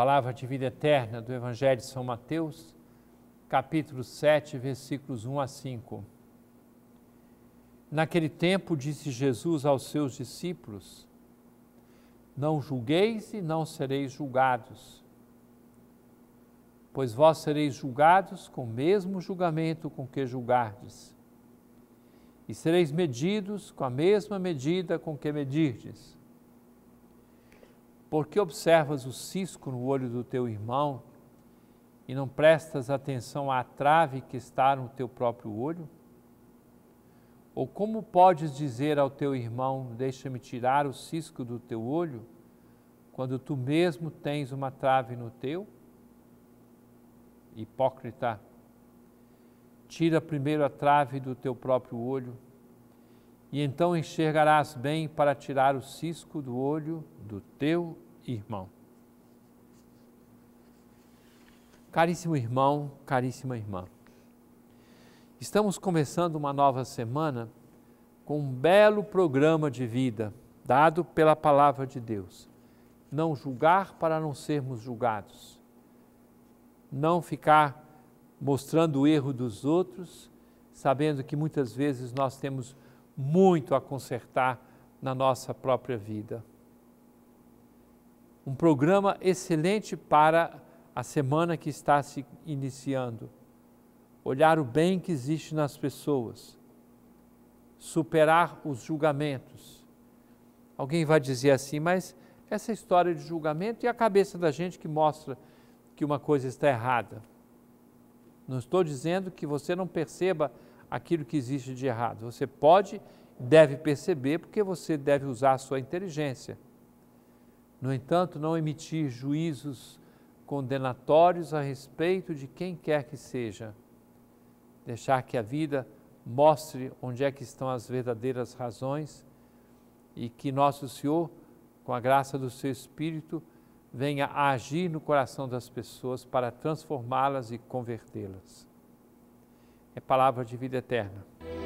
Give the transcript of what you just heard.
palavra de vida eterna do Evangelho de São Mateus, capítulo 7, versículos 1 a 5. Naquele tempo disse Jesus aos seus discípulos: Não julgueis e não sereis julgados, pois vós sereis julgados com o mesmo julgamento com que julgardes, e sereis medidos com a mesma medida com que medirdes por que observas o cisco no olho do teu irmão e não prestas atenção à trave que está no teu próprio olho? Ou como podes dizer ao teu irmão: Deixa-me tirar o cisco do teu olho, quando tu mesmo tens uma trave no teu? Hipócrita, tira primeiro a trave do teu próprio olho, e então enxergarás bem para tirar o cisco do olho do teu irmão. Caríssimo irmão, caríssima irmã, estamos começando uma nova semana com um belo programa de vida dado pela palavra de Deus. Não julgar para não sermos julgados. Não ficar mostrando o erro dos outros, sabendo que muitas vezes nós temos muito a consertar na nossa própria vida um programa excelente para a semana que está se iniciando. Olhar o bem que existe nas pessoas, superar os julgamentos. Alguém vai dizer assim, mas essa história de julgamento e a cabeça da gente que mostra que uma coisa está errada. Não estou dizendo que você não perceba aquilo que existe de errado. Você pode, deve perceber, porque você deve usar a sua inteligência no entanto, não emitir juízos condenatórios a respeito de quem quer que seja. Deixar que a vida mostre onde é que estão as verdadeiras razões e que nosso Senhor, com a graça do seu Espírito, venha a agir no coração das pessoas para transformá-las e convertê-las. É palavra de vida eterna.